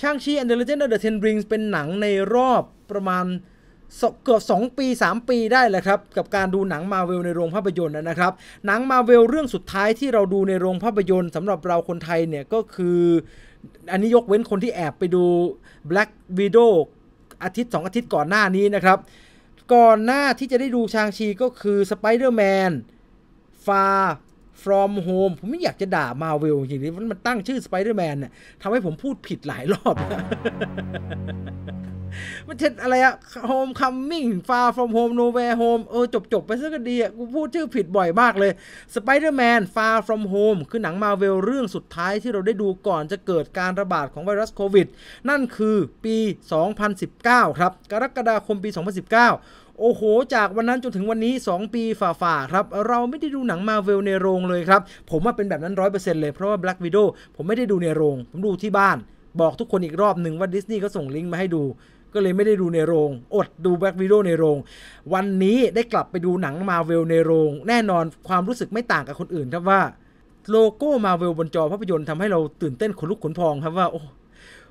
ช่างชี and the Legend of the Ten Rings เป็นหนังในรอบประมาณเกือบ2ปี 3 ปีได้แหละครับกับการดูหนังมาเวลในโรงภาพยนตร์นะครับ หนังมาเวลเรื่องสุดท้ายที่เราดูในโรงภาพยนตร์สำหรับเราคนไทยเนี่ยก็คืออันนี้ยกเว้นคนที่แอบไปดู Black Widow อาทิตย์ 2 อาทิตย์ก่อนหน้านี้นะครับ ก่อนหน้าที่จะได้ดูชางชีก็คือ Spider-Man Far from home ผมไม่อยากจะด่ามาเวลจริงๆมันตั้งชื่อสไปเดอร์แมนเนี่ยทำให้ผมพูดผิดหลายรอบ มันเช่นอะไรอะ home coming far from home nowhere home เออจบจบไปซะก็ดีอะกูพูดชื่อผิดบ่อยมากเลย Spider-Man Far from Home คือหนังมาเวลเรื่องสุดท้ายที่เราได้ดูก่อนจะเกิดการระบาดของไวรัสโควิด นั่นคือปี 2019 ครับกรกฎาคมปี 2019โอ้โห จากวันนั้นจนถึงวันนี้ 2 ปีฝ่าๆครับ เราไม่ได้ดูหนังมาเวลในโรงเลยครับ ผมว่าเป็นแบบนั้น้อยเลยเพราะว่า Black Widow ผมไม่ได้ดูในโรง ผมดูที่บ้านบอกทุกคนอีกรอบหนึ่งว่าดิสนีย์ก็ส่งลิงก์มาให้ดู ก็เลยไม่ได้ดูในโรง อดดูแบล็กวิดโอในโรง วันนี้ได้กลับไปดูหนังมาเวลในโรง แน่นอนความรู้สึกไม่ต่างกับคนอื่นครับว่าโลโก้มาเวลบนจอ ภาพยนตร์ทำให้เราตื่นเต้นขนลุกขนพองครับว่าโอ้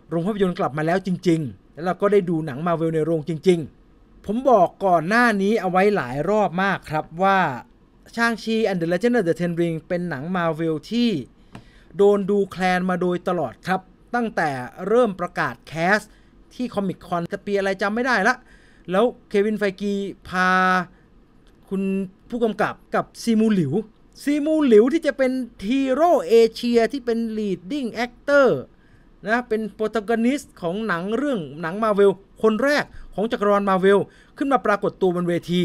โรงภาพยนตร์กลับมาแล้วจริงๆแล้วเราก็ได้ดูหนังมาเวลในโรงจริง ๆผม บอกก่อนหน้านี้เอาไว้หลายรอบมากครับว่าช่างชีอันเดอร์เล n d น f the t เทนริงเป็นหนังมาวิลที่ โดนดูแคลนมาโดยตลอดครับ ตั้งแต่เริ่มประกาศ แคส ที่คอมิคคอนจะ เปียอะไรจำไม่ได้ละ แล้วเควินไฟกีพา คุณผู้กำกับกับ ซีมูหลิว ซีมูหลิวที่จะเป็น ทีโร่เอเชียที่เป็น leading actor นะเป็นโปรตากนิสต์ของหนังเรื่องหนังมาเวลคนแรกของจักรวาลมาเวลขึ้นมาปรากฏตัวบนเวที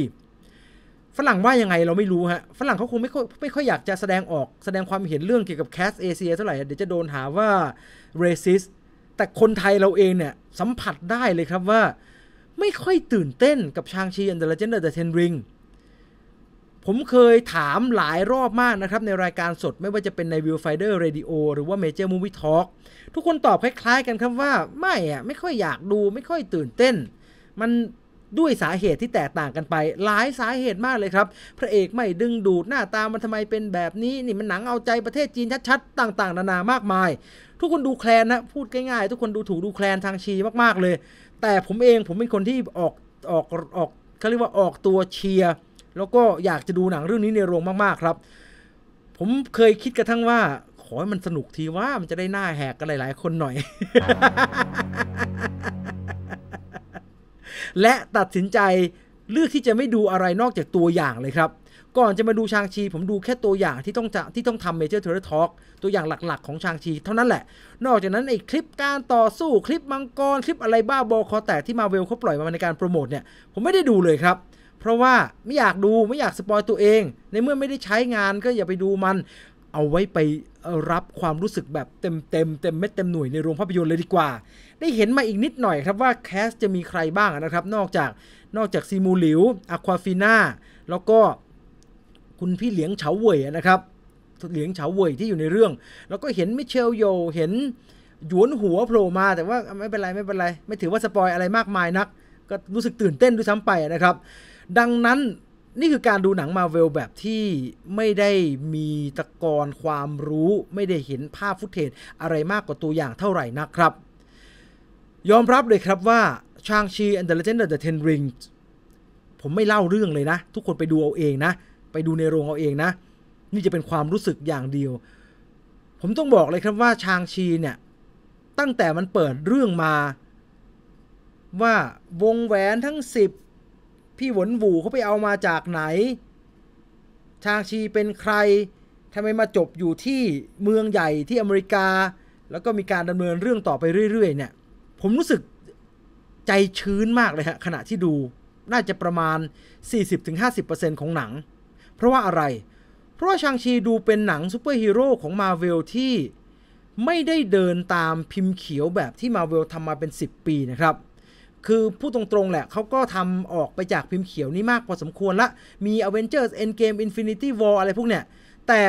ฝรั่งว่ายังไงเราไม่รู้ฮะฝรั่งเขาคงไม่ค่อยไม่ค่อยอยากจะแสดงออกแสดงความเห็นเรื่องเกี่ยวกับแคสเอเชียเท่าไหร่เดี๋ยวจะโดนหาว่าเรสซิสแต่คนไทยเราเองเนี่ยสัมผัสได้เลยครับว่า ไม่ค่อยตื่นเต้นกับชางชีอันเดอร์เจนเดอร์เทนริงผมเคยถามหลายรอบมากนะครับในรายการสดไม่ว่าจะเป็นใน Viewfinder Radio หรือว่า Major Movie Talk ทุกคนตอบคล้ายๆ กันครับว่าไม่อะไม่ค่อยอยากดูไม่ค่อยตื่นเต้น มันด้วยสาเหตุที่แตกต่างกันไปหลายสาเหตุมากเลยครับ พระเอกไม่ดึงดูดหน้าตามันทำไมเป็นแบบนี้นี่มันหนังเอาใจประเทศจีนชัดๆ ต่างๆ นานามากมาย ทุกคนดูแคลนนะพูดง่ายๆ ทุกคนดูถูกดูแคลนทางชีมากๆเลยแต่ผมเองผมเป็นคนที่ออกออกออกเขาเรียกว่าออกตัวเชียร์แล้วก็อยากจะดูหนังเรื่องนี้ในโรงมากๆ ครับ ผมเคยคิดกระทั่งว่า ขอให้มันสนุกทีว่ามันจะได้หน้าแหกกันหลายๆ คนหน่อย และตัดสินใจเลือกที่จะไม่ดูอะไรนอกจากตัวอย่างเลยครับ ก่อนจะมาดูชางชี ผมดูแค่ตัวอย่างที่ต้องจะที่ต้องทำเมเจอร์เทอร์ทอกตัวอย่างหลักๆ ของชางชี เท่านั้นแหละ นอกจากนั้นไอ้คลิปการต่อสู้ คลิปมังกรคลิปอะไรบ้าบอคอแตกที่มาเวลเขาปล่อยมาในการโปรโมทเนี่ยผมไม่ได้ดูเลยครับเพราะว่าไม่อยากดูไม่อยากสปอยตัวเอง ในเมื่อไม่ได้ใช้งานก็อย่าไปดูมันเอาไว้ไปรับความรู้สึกแบบเต็มเต็มเต็มเม็ดเต็มหน่วย ในโรงภาพยนตร์เลยดีกว่า ได้เห็นมาอีกนิดหน่อยครับว่าแคสจะมีใครบ้างนะครับ นอกจากนอกจากซีมูหลิวอะควาฟีน่าแล้วก็คุณพี่เหลียงเฉาเว่ยนะครับ เหลียงเฉาเว่ยที่อยู่ในเรื่อง แล้วก็เห็นมิเชลโยเห็นหยวนหัวโผล่มาแต่ว่าไม่เป็นไรไม่เป็นไรไม่ถือว่าสปอยอะไรมากมายนัก ก็รู้สึกตื่นเต้นด้วยซ้ำไปนะครับดังนั้นนี่คือการดูหนังมาเวลแบบที่ไม่ได้มีตะกอนความรู้ไม่ได้เห็น ภาพ ฟุตเทจอะไรมากกว่าตัวอย่างเท่าไหร่นะครับ ยอมรับเลยครับว่าชางชีแอนเดอร์เจนเดอร์เทนริงผมไม่เล่าเรื่องเลยนะ ทุกคนไปดูเอา เอง นะ ไปดูในโรง เอา เอง นะ นี่จะเป็นความรู้สึกอย่างเดียว ผมต้องบอกเลยครับว่าชางชีเนี่ยตั้งแต่มันเปิดเรื่องมา ว่าวงแหวนทั้ง 10พี่หวนบูเขาไปเอามาจากไหน ชางชีเป็นใคร ทำไมมาจบอยู่ที่เมืองใหญ่ที่อเมริกา แล้วก็มีการดำเนินเรื่องต่อไปเรื่อย ๆ เนี่ย ผมรู้สึกใจชื้นมากเลยฮะขณะที่ดู น่าจะประมาณ 40-50%ของหนัง เพราะว่าอะไร เพราะว่าชางชีดูเป็นหนังซูเปอร์ฮีโร่ของมาเวลที่ไม่ได้เดินตามพิมพ์เขียวแบบที่มาเวลทำมาเป็น 10 ปีนะครับคือพูดตรงๆแหละเขาก็ทำออกไปจากพิมพ์เขียวนี่มากพอสมควรละมี Avengers Endgame Infinity War อะไรพวกเนี่ยแต่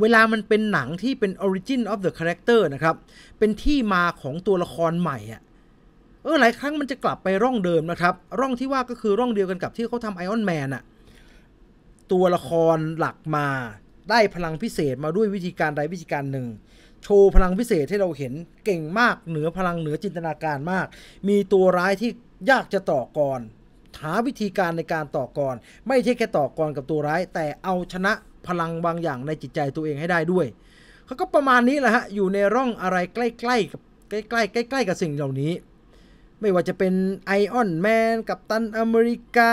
เวลามันเป็นหนังที่เป็น Origin of the Character นะครับ เป็นที่มาของตัวละครใหม่อะเออหลายครั้งมันจะกลับไปร่องเดิมนะครับ ร่องที่ว่าก็คือร่องเดียวกันกับที่เขาทำไอออนแมนอะตัวละครหลักมาได้พลังพิเศษมาด้วยวิธีการใดวิธีการหนึ่งโชว์พลังพิเศษให้เราเห็นเก่งมากเหนือพลังเหนือจินตนาการมาก มีตัวร้ายที่ยากจะต่อกรหาวิธีการในการต่อกรไม่ใช่แค่ต่อกรกับตัวร้าย แต่เอาชนะพลังบางอย่างในจิตใจตัวเองให้ได้ด้วยเขาก็ประมาณนี้แหละฮะอยู่ในร่องอะไรใกล้ๆกับใกล้ๆใกล้ๆกับสิ่งเหล่านี้ไม่ว่าจะเป็นไอออนแมนกับตันอเมริกา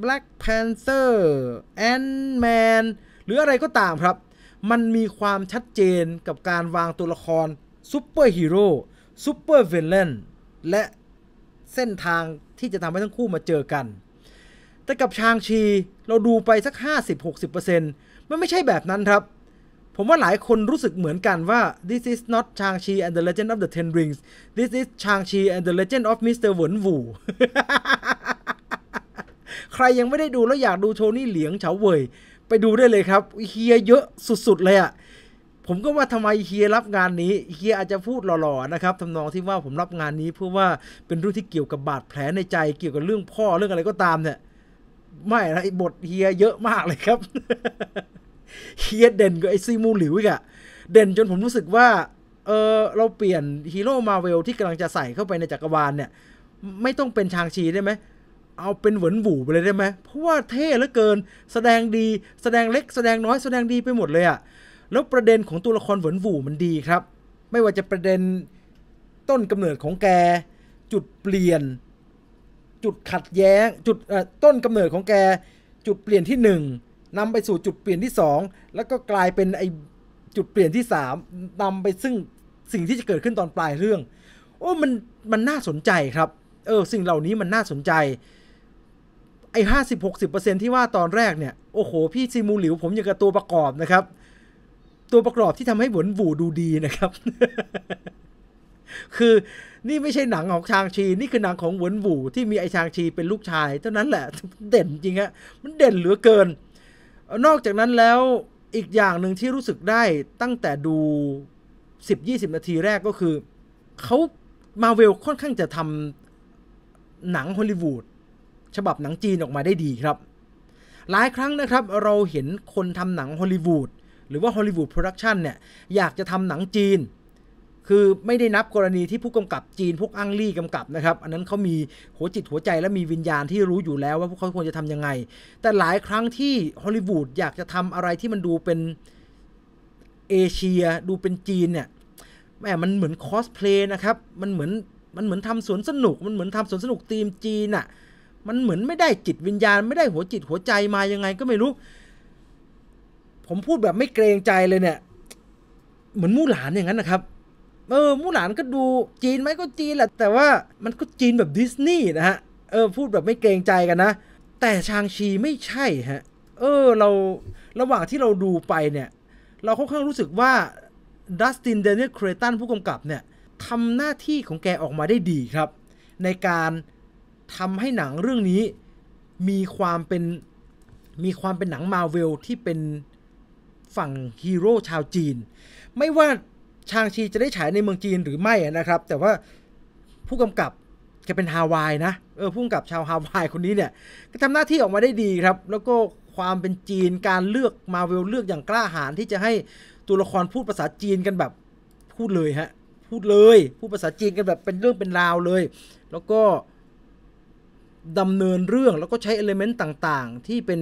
แบล็กแพนเซอร์แอนด์แมนหรืออะไรก็ตามครับมันมีความชัดเจนกับการวางตัวละครซูเปอร์ฮีโร่ซูเปอร์เวลเลนและเส้นทางที่จะทำให้ทั้งคู่มาเจอกัน แต่กับชางชีเราดูไปสัก 50-60%ม่นไม่ใช่แบบนั้นครับ ผมว่าหลายคนรู้สึกเหมือนกันว่า this is not ชางชี and the legend of the ten rings this is ชางชี and the legend of Mr. เหวินวูใครยังไม่ได้ดูแล้วอยากดูโชนี่เหลียงเฉาเว่ยไปดูได้เลยครับเฮียเยอะสุดๆเลยอะ่ะ ผมก็ว่าทำไมเฮียรับงานนี้ เฮียอาจจะพูดหล่อๆนะครับทำนองที่ว่าผมรับงานนี้เพื่อว่าเป็นเรื่องที่เกี่ยวกับบาดแผลในใจเกี่ยวกับเรื่องพ่อเรื่องอะไรก็ตามเนี่ย ไม่นะบทเฮีย เยอะมากเลยครับเฮียเด่นกับไอซีมูหลิวอีกอะเด่นจนผมรู้สึกว่าเออเราเปลี่ยนฮีโร่มาเวลที่กำลังจะใส่เข้าไปในจักรวาล เนี่ย ไม่ต้องเป็นชางชีได้ไหมเอาเป็นเหวินหวูไปเลยได้ไหม เพราะว่าเท่เหลือเกิน แสดงดี แสดงเล็กแสดงน้อยแสดงดีไปหมดเลยอะแล้วประเด็นของตัวละครเหวินหวูมันดีครับ ไม่ว่าจะประเด็นต้นกำเนิดของแก จุดเปลี่ยน จุดขัดแย้ง จุดต้นกำเนิดของแก จุดเปลี่ยนที่ 1 นำไปสู่จุดเปลี่ยนที่ 2 แล้วก็กลายเป็นไอจุดเปลี่ยนที่ 3 นำไปซึ่งสิ่งที่จะเกิดขึ้นตอนปลายเรื่อง โอ้ มัน มันน่าสนใจครับ เออ สิ่งเหล่านี้มันน่าสนใจไอ้ห้าสิบหกสิบเปอร์เซ็นที่ว่า ตอนแรกเนี่ย โอ้โห พี่ซีมู หลิว ผมอย่างกับตัวประกอบนะครับ ตัวประกอบที่ทำให้ หวนบูดูดีนะครับ คือนี่ไม่ใช่หนังของชางชี นี่ คือ หนังของ หวนบูที่มี ไอชางชีเป็นลูกชาย เท่านั้นแหละเด่นจริงฮะมัน เด่นเหลือเกิน นอกจากนั้นแล้วอีกอย่างหนึ่งที่รู้สึกได้ตั้งแต่ดูสิบยี่สิบนาทีแรกก็คือเขามาเวลค่อนข้างจะทำหนังฮอลลีวูดฉบับหนังจีนออกมาได้ดีครับ หลายครั้งนะครับเราเห็นคนทำหนังฮอลลีวูดหรือว่าฮอลลีวูดโปรดักชันเนี่ยอยากจะทำหนังจีน คือไม่ได้นับกรณีที่ผู้กำกับจีน พวกอังลี่กำกับนะครับ อันนั้นเขามีหัวจิตหัวใจและมีวิญญาณที่รู้อยู่แล้วว่าพวกเขาควรจะทำยังไง แต่หลายครั้งที่ฮอลลีวูดอยากจะทำอะไรที่มันดูเป็นเอเชีย ดูเป็นจีนเนี่ยแม่มันเหมือนคอสเพลย์นะครับมันเหมือนมันเหมือนทำสวนสนุกมันเหมือนทำสวนสนุกธีมจีนอะ่ะมันเหมือนไม่ได้จิตวิญญาณไม่ได้หัวจิตหัวใจมายังไงก็ไม่รู้ ผมพูดแบบไม่เกรงใจเลยเนี่ย เหมือนมู่หลานอย่างนั้นนะครับ เออ มู่หลานก็ดู จีนไหมก็จีนแหละแต่ว่ามันก็จีนแบบดิสนีย์นะฮะเออพูดแบบไม่เกรงใจกันนะ แต่ชางชีไม่ใช่ฮะเออ เราระหว่างที่เราดูไปเนี่ย เราค่อนข้างรู้สึกว่าดัสตินเดนเนียเครตันผู้กำกับเนี่ยทำหน้าที่ของแกออกมาได้ดีครับ ในการทำให้หนังเรื่องนี้มีความเป็นมีความเป็นหนังมาเวลที่เป็นฝั่งฮีโร่ชาวจีน ไม่ว่าชางชีจะได้ฉายในเมืองจีนหรือไม่นะครับ แต่ว่าผู้กำกับจะเป็นฮาวายนะเออผู้กำกับชาวฮาวายคนนี้เนี่ยก็ทำหน้าที่ออกมาได้ดีครับแล้วก็ความเป็นจีนการเลือกมาเวลเลือกอย่างกล้าหาญที่จะให้ตัวละครพูดภาษาจีนกันแบบพูดเลยฮะพูดเลยพูดภาษาจีนกันแบบเป็นเรื่องเป็นราวเลย แล้วก็ดำเนินเรื่องแล้วก็ ใช้เอลเมนต์ต่างๆที่เป็น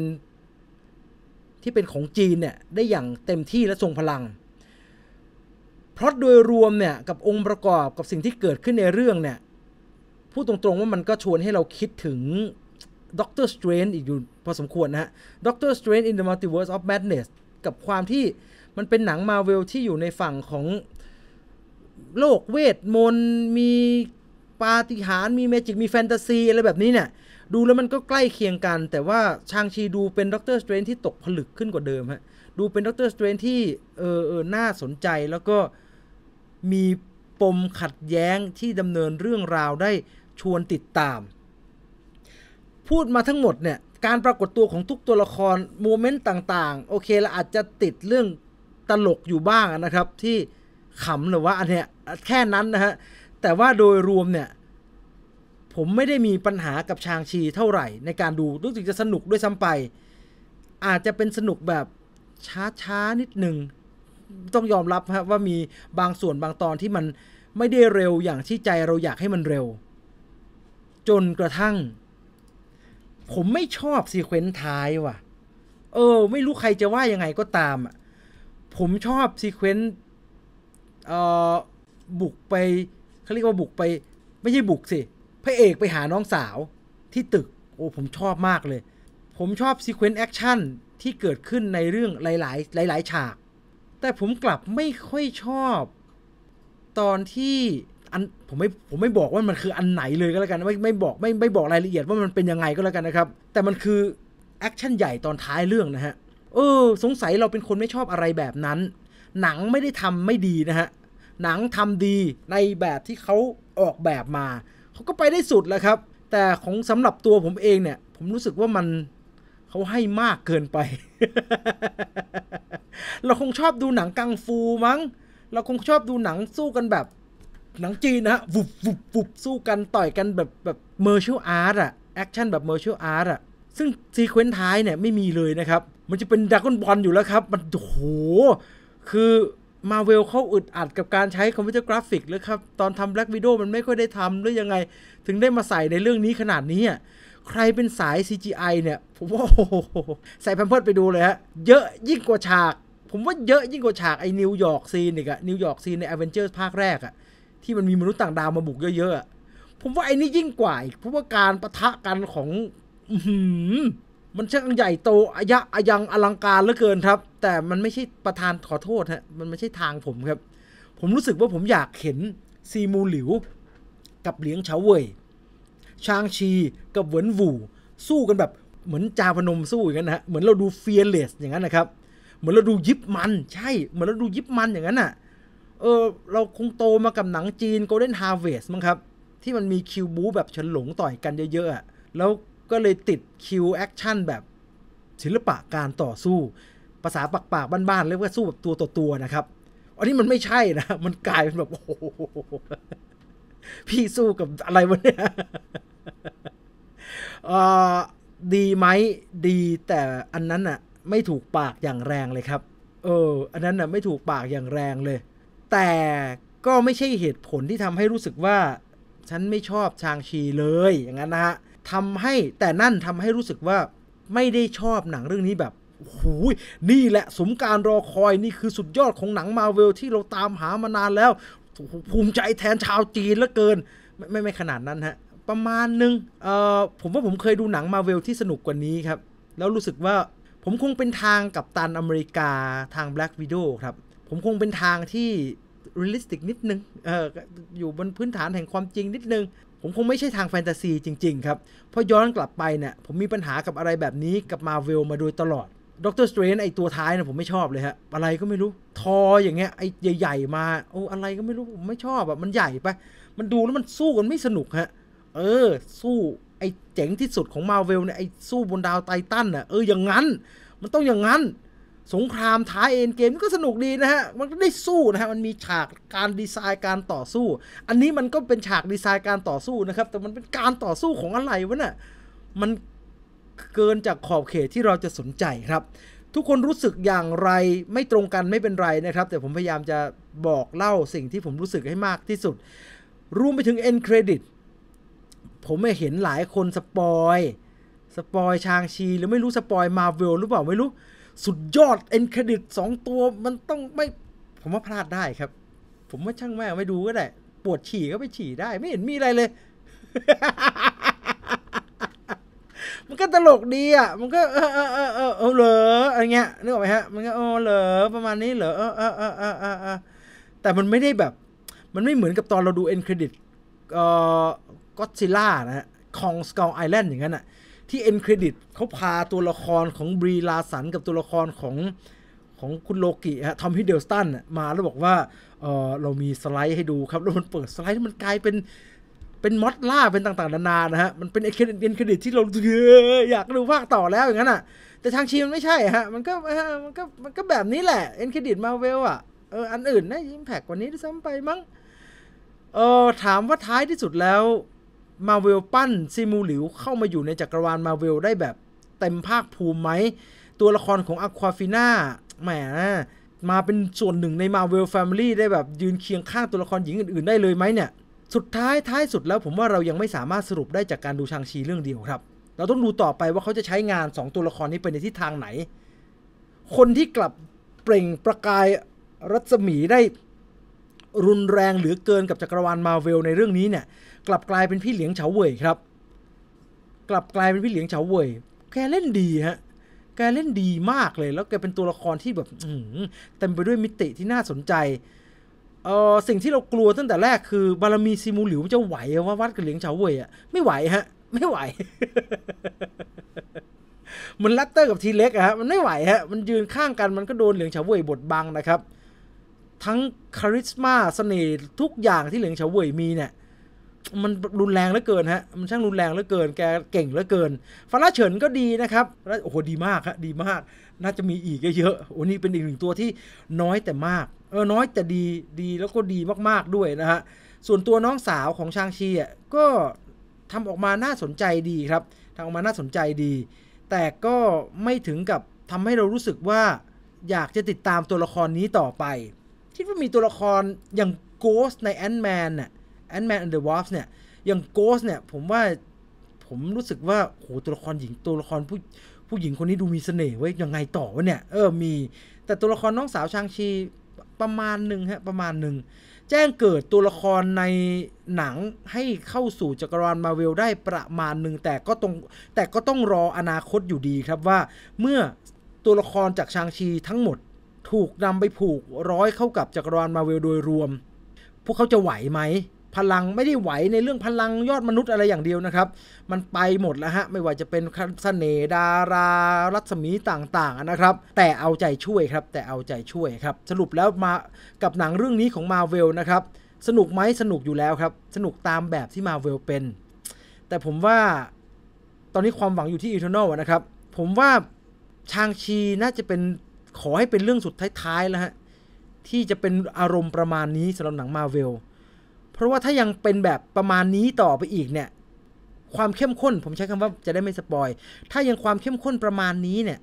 ที่เป็นของจีน เนี่ย ได้อย่างเต็มที่และทรงพลัง เพราะโดยรวม เนี่ย กับองค์ประกอบกับสิ่งที่เกิดขึ้นในเรื่อง เนี่ย พูด ตรงๆว่ามันก็ชวนให้เราคิดถึงด็อกเตอร์สเตรนอีกอยู่ พอ สมควร นะ ฮะด็อกเตอร์สเตรนอินเดอะมัลติเวิร์สออฟแมดเนสกับความที่มันเป็นหนังมาเวลที่อยู่ในฝั่งของโลกเวทมนต์มีปาฏิหาริย์มีเมจิก มีแฟนตาซี อะไรแบบนี้เนี่ย ดูแล้วมันก็ใกล้เคียงกัน แต่ว่าชางชีดูเป็นด็อกเตอร์สเตรนที่ตกผลึกขึ้นกว่าเดิมฮะดูเป็นด็อกเตอร์สเตรนที่ เออเออน่าสนใจแล้วก็มีปมขัดแย้งที่ดำเนินเรื่องราวได้ชวนติดตาม พูดมาทั้งหมดเนี่ย การปรากฏตัวของทุกตัวละครโมเมนต์ต่าง ๆ โอเคละอาจจะติดเรื่องตลกอยู่บ้างนะครับที่ขำหรือว่าอันเนี้ยแค่นั้นนะฮะแต่ว่าโดยรวมเนี่ย ผมไม่ได้มีปัญหากับ ชางชีเท่าไหร่ ในการดูรู้สึกจะสนุกด้วย ซ้ำไป อาจจะเป็นสนุกแบบช้า ๆ นิดหนึ่งต้องยอมรับครับว่ามีบางส่วนบางตอนที่มันไม่ได้เร็วอย่างที่ใจเราอยากให้มันเร็ว จนกระทั่ง ผมไม่ชอบซีเควนต์ท้ายว่ะ เออ ไม่รู้ใครจะว่ายังไงก็ตามอ่ะผมชอบซีเควนต์บุกไปเขาเรียกว่า บุกไป ไม่ใช่บุกสิพระเอกไปหาน้องสาวที่ตึก โอ้ผมชอบมากเลย ผมชอบซีเควนต์แอคชั่นที่เกิดขึ้นในเรื่องหลาย ๆ หลาย ๆ ฉาก แต่ผมกลับไม่ค่อยชอบ ตอนที่อันผมไม่ผมไม่บอกว่ามันคืออันไหนเลยก็แล้วกันไม่ไม่บอกไม่ไม่บอกรายละเอียดว่ามันเป็นยังไงก็แล้วกันนะครับ แต่มันคือแอคชั่นใหญ่ตอนท้ายเรื่องนะฮะเออสงสัยเราเป็นคนไม่ชอบอะไรแบบนั้น หนังไม่ได้ทำไม่ดีนะฮะหนังทำดีในแบบที่เขาออกแบบมา เขาก็ไปได้สุดแล้วครับ แต่ของสำหรับตัวผมเองเนี่ยผมรู้สึกว่ามันเขาให้มากเกินไป เราคงชอบดูหนังกังฟูมั้ง เราคงชอบดูหนังสู้กันแบบ หนังจีนนะวุบวุบวุบสู้กันต่อยกันแบบแบบเมอร์เชียลอาร์ตอะแอคชั่นแบบเมอร์เชียลอาร์ตอะซึ่งซีเควนต์ท้ายเนี่ย ไม่มีเลยนะครับ มันจะเป็นดักอนบอลอยู่แล้วครับ มันโหคือมาเวลเขาอึดอัดกับการใช้คอมพิวเตอร์กราฟิกแล้วครับ ตอนทำแบล็กวิดโอมันไม่ค่อยได้ทำหรือยังไงถึงได้มาใส่ในเรื่องนี้ขนาดนี้อ่ะใครเป็นสาย CGI เนี่ย ผมว่าโอ้โหใส่แพมเพิร์ดไปดูเลยฮะเยอะยิ่งกว่าฉาก ผมว่าเยอะยิ่งกว่าฉากไอ้นิวยอร์กซีนอีกอะนิวยอร์กซีนในอเวนเจอร์ภาคแรกอะที่มันมีมนุษย์ต่างดาวมาบุกเยอะๆผมว่าไอ้นี่ยิ่งกว่าอีกเพราะว่าการประทะกันของมัน ช่าง ใหญ่โตอายะอายังอลังการเหลือเกินครับ แต่มันไม่ใช่ประธานขอโทษฮะมันไม่ใช่ทางผมครับ ผมรู้สึกว่าผมอยากเห็นซีมูหลิวกับ เหลียงเฉาเว่ยชางชีกับเหวินวู่สู้กันแบบเหมือน จาพนมสู้อย่างนั้นนะเหมือน เราดู เฟียร์เลสอย่างนั้นนะครับเหมือนเราดูยิบมัน ใช่เหมือนเราดูยิบมันอย่างนั้นน่ะเออเราคงโตมากับหนังจีนโเด้นฮาร์เวสต์มั้งครับที่มันมีคิวบูแบบฉลงต่อยกันเยอะๆแล้วก็เลยติดคิวแอคชั่นแบบ ศิลปะการต่อสู้ ภาษาปากปากบ้านๆเรียกว่าสู้แบบตัวต่อตัวนะครับอันนี้มันไม่ใช่นะมันกลายเป็นแบบโอ้โหพี่สู้กับอะไรวะเนี่ยดีไหมดีแต่อันนั้นอะไม่ถูกปากอย่างแรงเลยครับ เออ อันนั้นอะไม่ถูกปากอย่างแรงเลย แต่ก็ไม่ใช่เหตุผลที่ทำให้รู้สึกว่า ฉันไม่ชอบชางชีเลย อย่างนั้นนะฮะทำให้แต่นั่นทำให้รู้สึกว่าไม่ได้ชอบหนังเรื่องนี้แบบหูยนี่แหละสมการรอคอยนี่คือสุดยอดของหนังมาเวลที่เราตามหามานานแล้ว ภูมิใจแทนชาวจีนเหลือเกิน ไม่ ไม่ไม่ขนาดนั้นฮะ ประมาณนึง เอ่อ ผมว่าผมเคยดูหนังมาเวล ที่สนุกกว่านี้ครับ แล้วรู้สึกว่าผมคงเป็นทางกับตันอเมริกาทาง Black Widow ครับผมคงเป็นทางที่เรีลลิสติกนิดนึงเอออยู่บนพื้นฐานแห่งความจริงนิดนึงผมคงไม่ใช่ทางแฟนตาซีจริงๆครับ เพราะย้อนกลับไปเนี่ยผมมีปัญหากับอะไรแบบนี้กับมาเวลมาโดยตลอดด็อกเตอร์สเตรนไอตัวท้ายนะผมไม่ชอบเลยฮะ อะไรก็ไม่รู้ ทออย่างเงี้ยไอใหญ่ ๆ มา โอ้อะไรก็ไม่รู้ ผมไม่ชอบอะมันใหญ่ไปมันดูแล้วมันสู้กันไม่สนุกฮะ เออ สู้ ไอเจ๋งที่สุดของมาเวลเนี่ยไอสู้บนดาวไททันอะเอออย่างนั้น มันต้องอย่างนั้นสงครามท้ายเอ็นเกมก็สนุกดี นะ ฮะ มันก็ได้สู้ นะ ฮะ มันมีฉากการดีไซน์การต่อสู้ อันนี้มันก็เป็นฉากดีไซน์การต่อสู้ นะ ครับ แต่มันเป็นการต่อสู้ของอะไรวะเนะ่ย มันเกินจากขอบเขตที่เราจะสนใจครับ ทุกคนรู้สึกอย่างไรไม่ตรงกันไม่เป็นไรนะครับ แต่ผมพยายามจะบอกเล่าสิ่งที่ผมรู้สึกให้มากที่สุดรวมไปถึงเอ็นเครดิตผมไม่เห็นหลายคนสปอยสปอยชางชีหรือไม่รู้สปอยมาเวลหรือเปล่าไม่รู้สุดยอดเอ็นเครดิตสองตัวมันต้องไม่ ผมว่าพลาดได้ครับ ผมว่าช่างแม่ไม่ดูก็ได้ ปวดฉี่ก็ไปฉี่ได้ ไม่เห็นมีอะไรเลย มันก็ตลกดีอ่ะ มันก็เออเออเออเออเออเหรออะไรเงี้ยนึกออกไหมฮะมันก็เออเหรอประมาณนี้เหรอเออเออเออเออเออแต่มันไม่ได้แบบ มันไม่เหมือนกับตอนเราดูเอ็นเครดิตเอ่อก็ซิล่านะฮะของสกอลไอแลนด์อย่างนั้นอ่ะที่เอ็นเครดิตเขาพาตัวละครของบรีลาสันกับตัวละครของของคุณโลกิฮะทอมฮิดเดลสตันมาแล้วบอกว่าเออเรามีสไลด์ให้ดูครับ แล้วมันเปิดสไลด์มันกลายเป็นเป็นมอสล่า เป็นต่างๆนานานะฮะ มันเป็นเอ็นเครดิตเอ็นเครดิตที่เราอยากดูภาคต่อแล้วอย่างนั้นอ่ะ แต่ทางชีมันไม่ใช่ฮะ มันก็มันก็มันก็แบบนี้แหละเอ็นเครดิตมาเวลอ่ะเอออันอื่น นะยิงแพกกว่านี้ด้วยซ้ำไปมั้งเออถามว่าท้ายที่สุดแล้วมาเวลปั้นซิมูหลิว เข้ามาอยู่ในจักรวาลมาเวลได้แบบเต็มภาคภูมิไหม ตัวละครของอควาฟิน่าแหมมาเป็นส่วนหนึ่งในมาเวลแฟมิลี่ได้แบบยืนเคียงข้างตัวละครหญิงอื่นๆ ได้เลยไหมเนี่ย สุดท้ายท้ายสุดแล้วผมว่าเรายังไม่สามารถสรุปได้จากการดูชางชีเรื่องเดียวครับ เราต้องดูต่อไปว่าเขาจะใช้งาน 2 ตัวละครนี้ไปในทิศทางไหนคนที่กลับเปล่งประกายรัศมีได้รุนแรงหรือเกินกับจักรวาลมาเวลในเรื่องนี้เนี่ยกลับกลายเป็นพี่เหลียงเฉาเว่ยครับ กลับกลายเป็นพี่เหลียงเฉาเว่ย แกเล่นดีฮะ แกเล่นดีมากเลย แล้วแกเป็นตัวละครที่แบบเต็มไปด้วยมิติที่น่าสนใจ เออสิ่งที่เรากลัวตั้งแต่แรก คือบารมีซิมูหลิวจะไหวว่าวัดกับเหลียงเฉาเว่ยอะไม่ไหวฮะ ไม่ไหว มันลัตเตอร์กับทีเล็กอะฮะ มันไม่ไหวฮะ มันยืนข้างกันมันก็โดนเหลียงเฉาเว่ยบดบังนะครับ ทั้งคาริสมาเสน่ห์ทุกอย่างที่เหลียงเฉาเว่ยมีเนี่ยมันรุนแรงเหลือเกินฮะ มันช่างรุนแรงเหลือเกิน แกเก่งเหลือเกิน ฟาราเฉินก็ดีนะครับ โอ้โห ดีมากฮะดีมาก น่าจะมีอีกเยอะโอ้นี่เป็นอีกหนึ่งตัวที่น้อยแต่มาก เออ น้อยแต่ดี ดีแล้วก็ดีมากๆ ด้วยนะฮะ ส่วนตัวน้องสาวของชางชีอ่ะ ก็ทำออกมาน่าสนใจดีครับ ทำออกมาน่าสนใจดี แต่ก็ไม่ถึงกับทำให้เรารู้สึกว่าอยากจะติดตามตัวละครนี้ต่อไปคิดว่ามีตัวละครอย่างโกสในแอนด์แมนน่ะแอนด์แมนอันเดอร์วอฟเนี่ยอย่างโกสเนี่ยผมว่าผมรู้สึกว่าโหตัวละครหญิงตัวละครผู้ผู้หญิงคนนี้ดูมีเสน่ห์ไว้ยังไงต่อวะเนี่ยเออมี แต่ตัวละครน้องสาวชางชีประมาณหนึ่งฮะประมาณหนึ่งแจ้งเกิดตัวละครในหนังให้เข้าสู่จักรวาลมาเวล ได้ประมาณหนึ่งแต่ก็ต้องแต่ก็ต้องรออนาคตอยู่ดีครับว่า เมื่อตัวละครจากชางชีทั้งหมดถูกนำไปผูกร้อยเข้ากับจักรวาลมาเวลโดยรวม พวกเขาจะไหวไหมพลังไม่ได้ไหวในเรื่องพลังยอดมนุษย์อะไรอย่างเดียวนะครับ มันไปหมดแล้วฮะไม่ว่าจะเป็นสเสน่ดารา รัศมีต่าง ๆ นะครับ แต่เอาใจช่วยครับ แต่เอาใจช่วยครับ สรุปแล้วมากับหนังเรื่องนี้ของมาเวลนะครับสนุกไหมสนุกอยู่แล้วครับ สนุกตามแบบที่มาเวลเป็น แต่ผมว่าตอนนี้ความหวังอยู่ที่อีเทอร์นอลนะครับผมว่าชางชีน่าจะเป็นขอให้เป็นเรื่องสุดท้ายๆ แล้วฮะที่จะเป็นอารมณ์ประมาณนี้สำหรับหนังมาเวลเพราะว่าถ้ายังเป็นแบบประมาณนี้ต่อไปอีกเนี่ยความเข้มข้นผมใช้คำว่าจะได้ไม่สปอยถ้ายังความเข้มข้นประมาณนี้เนี่ย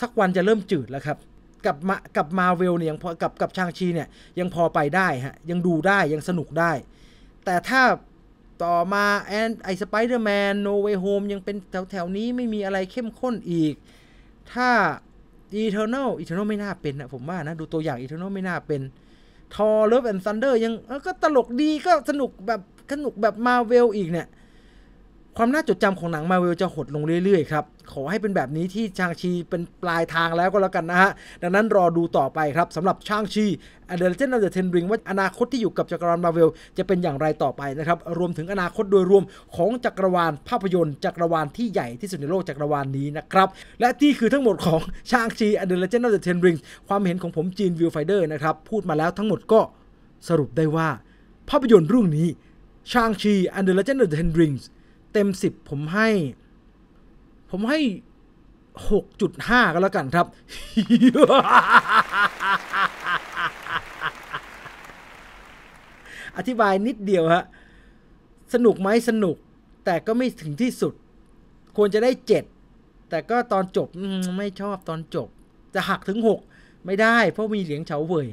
สักวันจะเริ่มจืดแล้วครับกับมากับมาเวลเนี่ยยังพอกับกับชางชีเนี่ยยังพอไปได้ฮะ ยังดูได้ยังสนุกได้ แต่ถ้าต่อมาแอนไอสไปเดอร์แมนโนเวโฮมยังเป็นแถวแถวนี้ไม่มีอะไรเข้มข้นอีก ถ้าอีเทอร์เนลอีเทอร์เนลไม่น่าเป็นนะผมว่านะดูตัวอย่างอีเทอร์เนลไม่น่าเป็นทอเลิฟแอนด์ซันเดอร์ยัง ก็ตลกดี ก็ สนุกแบบสนุกแบบมาเวลอีก เนี่ยความน่าจดจำของหนังมาเวลจะหดลงเรื่อย ๆ ครับ ขอให้เป็นแบบนี้ที่ชางชีเป็นปลายทางแล้วก็แล้วกันนะฮะ ดังนั้นรอดูต่อไปครับสำหรับชางชีอเดลเจนอ์เดอ์เทนริงว่าอนาคตที่อยู่กับจักรวาลมาเวลจะเป็นอย่างไรต่อไปนะครับ รวมถึงอนาคตโดยรวมของจักรวาล ภาพยนตร์จักรวาลที่ใหญ่ที่สุดในโลกจักรวาลนี้นะครับ และที่คือทั้งหมดของชางชีอเดลเจนอ์เดอ์เทนริงความเห็นของผมจีนวิวไฟเดอร์นะครับพูดมาแล้วทั้งหมดก็สรุปได้ว่า ภาพยนตร์เรื่องนี้ชางชีอเดลเจนอเด n เ of ร h e Ten เต็ม10ผมให้ ผมให้6.5ก็ แล้วกันครับ อธิบายนิดเดียวฮะสนุกไหมสนุก แต่ก็ไม่ถึงที่สุด ควรจะได้7แต่ก็ตอนจบไม่ชอบตอนจบ จะหักถึง6ไม่ได้ เพราะมีเหลียงเฉาเว่ย